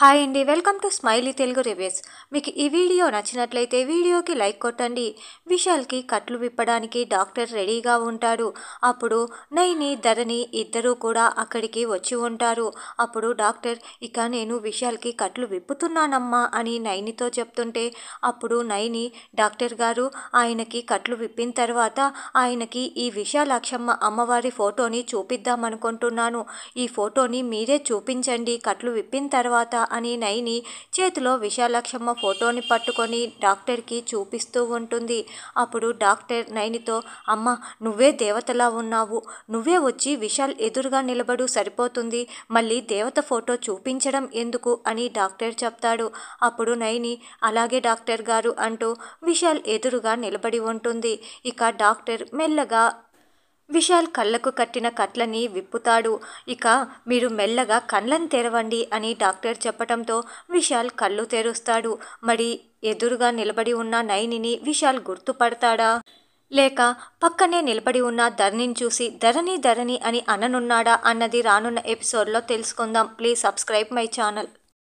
hi అండి welcome to smiley Telugu reviews మీకు ఈ వీడియో నచ్చినట్లయితే వీడియోకి లైక్ కొట్టండి విశాల్కి కట్లు విప్పడానికి డాక్టర్ రెడీగా ఉంటాడు అప్పుడు నైని ధరణి ఇద్దరూ కూడా అక్కడికి వచ్చి ఉంటారు అప్పుడు డాక్టర్ ఇక నేను విశాల్కి కట్లు విప్పుతున్నానమ్మా అని నైనితో చెప్తుంటే అప్పుడు నైని డాక్టర్ గారు ఆయనకి కట్లు విప్పిన తర్వాత ఆయనకి ఈ విశాలాక్షమ్మ అమ్మవారి ఫోటోని చూపిద్దామనుకుంటున్నాను ఈ ఫోటోని మీరే చూపించండి కట్లు విప్పిన తర్వాత అని నైని చేతిలో విశాలక్షమ్మ ఫోటోని పట్టుకొని డాక్టర్కి చూపిస్తూ ఉంటుంది అప్పుడు డాక్టర్ నైనితో అమ్మ నువ్వే దేవతలా ఉన్నావు నువ్వే వచ్చి విశాల్ ఎదురుగా నిలబడు సరిపోతుంది మళ్ళీ దేవత ఫోటో చూపించడం ఎందుకు అని డాక్టర్ చెప్తాడు అప్పుడు నైని అలాగే డాక్టర్ గారు అంటూ విశాల్ ఎదురుగా నిలబడి ఉంటుంది ఇక డాక్టర్ మెల్లగా విశాల్ కళ్ళకు కట్టిన కట్లని విప్పుతాడు ఇక మీరు మెల్లగా కళ్ళని తెరవండి అని డాక్టర్ చెప్పటంతో విశాల్ కళ్ళు తెరుస్తాడు మరి ఎదురుగా నిలబడి ఉన్న నయనిని విశాల్ గుర్తుపడతాడా లేక పక్కనే నిలబడి ఉన్న ధరణిని చూసి ధరణి ధరణి అని అననున్నాడా అన్నది రానున్న ఎపిసోడ్లో తెలుసుకుందాం ప్లీజ్ సబ్స్క్రైబ్ మై ఛానల్